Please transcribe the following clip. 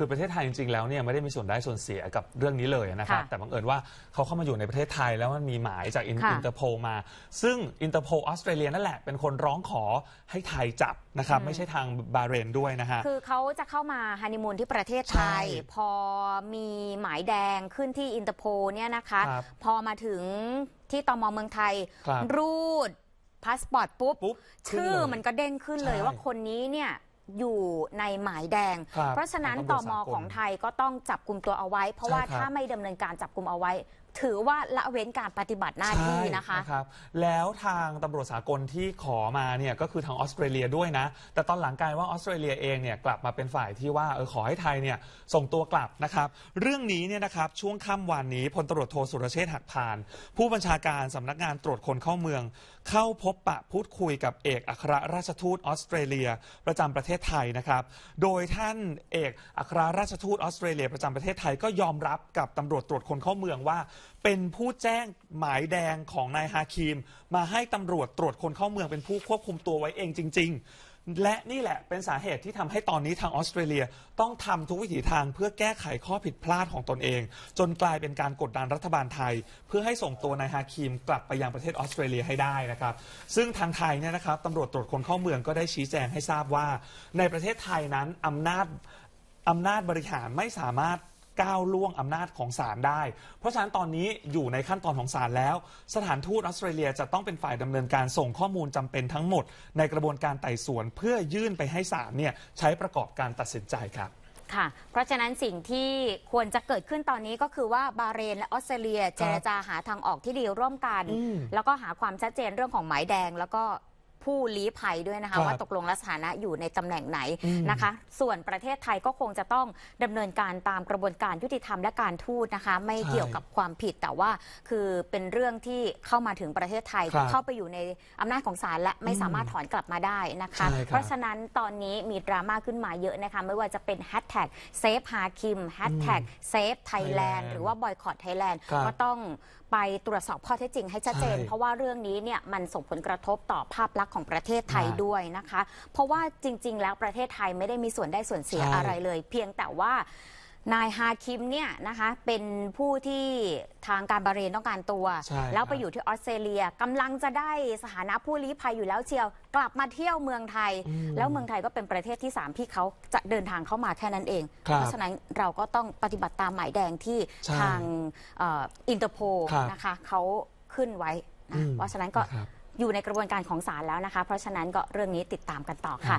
คือประเทศไทยจริงๆแล้วเนี่ย ไม่ได้มีส่วนได้ส่วนเสียกับเรื่องนี้เลยนะครับ แต่บังเอิญว่าเขาเข้ามาอยู่ในประเทศไทยแล้วมันมีหมายจากอินเตอร์โพมา ซึ่งอินเตอร์โพออสเตรเลียนั่นแหละ เป็นคนร้องขอให้ไทยจับนะครับไม่ใช่ทางบาเรนด้วยนะฮะคือเขาจะเข้ามาฮันนีมูนที่ประเทศไทย พอมีหมายแดงขึ้นที่อินเตอร์โพลเนี่ยนะคะคพอมาถึงที่ตมเมืองไทยรรูดพาสปอร์ตปุ๊บบชื่อมันก็เด้งขึ้นเลยว่าคนนี้เนี่ยอยู่ในหมายแดง เพราะฉะนั้นตอตมของไทยก็ต้องจับกลุ่มตัวเอาไว้ เพราะว่าถ้าไม่ดำเนินการจับกลุ่มเอาไว้ถือว่าละเว้นการปฏิบัติหน้าที่นะคะครับ แล้วทางตำรวจสากลที่ขอมาเนี่ย ก็คือทางออสเตรเลียด้วยนะ แต่ตอนหลังกลายว่าออสเตรเลียเองเนี่ยกลับมาเป็นฝ่ายที่ว่า เออขอให้ไทยเนี่ยส่งตัวกลับนะครับ เรื่องนี้เนี่ยนะครับช่วงค่ำวันนี้พลตำรวจโทสุรเชษฐ์หักพาน ผู้บัญชาการสำนักงานตรวจคนเข้าเมือง เข้าพบปะพูดคุยกับเอกอัครราชทูตออสเตรเลียประจำประเทศไทยนะครับ โดยท่านเอกอัครราชทูตออสเตรเลียประจำประเทศไทยก็ยอมรับกับตำรวจตรวจคนเข้าเมืองว่าเป็นผู้แจ้งหมายแดงของนายฮาคิมมาให้ตำรวจตรวจคนเข้าเมืองเป็นผู้ควบคุมตัวไว้เองจริง ๆ และนี่แหละเป็นสาเหตุที่ทำให้ตอนนี้ทางออสเตรเลียต้องทำทุกวิถีทางเพื่อแก้ไขข้อผิดพลาดของตนเอง จนกลายเป็นการกดดันรัฐบาลไทย เพื่อให้ส่งตัวนายฮาคิมกลับไปยังประเทศออสเตรเลียให้ได้นะครับ ซึ่งทางไทยเนี่ยนะครับตำรวจตรวจคนเข้าเมืองก็ได้ชี้แจงให้ทราบว่า ในประเทศไทยนั้นอำนาจอำนาจบริหารไม่สามารถก้าวล่วงอำนาจของศาลได้ เพราะฉะนั้นตอนนี้อยู่ในขั้นตอนของศาลแล้ว สถานทูตออสเตรเลียจะต้องเป็นฝ่ายดำเนินการส่งข้อมูลจำเป็นทั้งหมด ในกระบวนการไต่สวนเพื่อยื่นไปให้ศาลเนี่ยใช้ประกอบการตัดสินใจครับค่ะ เพราะฉะนั้นสิ่งที่ควรจะเกิดขึ้นตอนนี้ก็คือว่าบาเรนและออสเตรเลียเจรจาหาทางออกที่ดีร่วมกัน แล้วก็หาความชัดเจนเรื่องของหมายแดงแล้วก็ผู้ลี้ภัยด้วยนะคคะว่าตกลงลักษณะอยู่ในตำแหน่งไหนนะคะ ส่วนประเทศไทยก็คงจะต้องดำเนินการตามกระบวนการยุติธรรมและการทูตนะคะไม่เกี่ยวกับความผิดแต่ว่าคือเป็นเรื่องที่เข้ามาถึงประเทศไทยเข้าไปอยู่ในอำนาจของศาลและไม่สามารถถอนกลับมาได้นะคะคเพราะฉะนั้นตอนนี้มีดราม่าขึ้นมาเยอะนะคะไม่ว่าจะเป็นแฮชแท็กเซฟฮาคิมแฮชแท็กเซฟไทยแลนด์หรือว่าบอยคอตไทยแลนด์ก็ต้องไปตรวจสอบข้อเท็จจริงให้ชัดเจน เพราะว่าเรื่องนี้เนี่ยมันส่งผลกระทบต่อภาพลักษณ์ของประเทศไทยด้วยนะคะ เพราะว่าจริง ๆ แล้วประเทศไทยไม่ได้มีส่วนได้ส่วนเสียอะไรเลย เพียงแต่ว่านายฮาคิมเนี่ยนะคะเป็นผู้ที่ทางการบาเรนต้องการตัว แล้วไปอยู่ที่ออสเตรเลียกำลังจะได้สถานะผู้ลี้ภัยอยู่แล้วเชียว กลับมาเที่ยวเมืองไทย แล้วเมืองไทยก็เป็นประเทศที่ 3 ที่เขาจะเดินทางเข้ามาแค่นั้นเอง เพราะฉะนั้นเราก็ต้องปฏิบัติตามหมายแดงที่ทางอินเตอร์โพนะคะเขาขึ้นไว้นะเพราะฉะนั้นก็อยู่ในกระบวนการของศาลแล้วนะคะ เพราะฉะนั้นก็เรื่องนี้ติดตามกันต่อค่ะ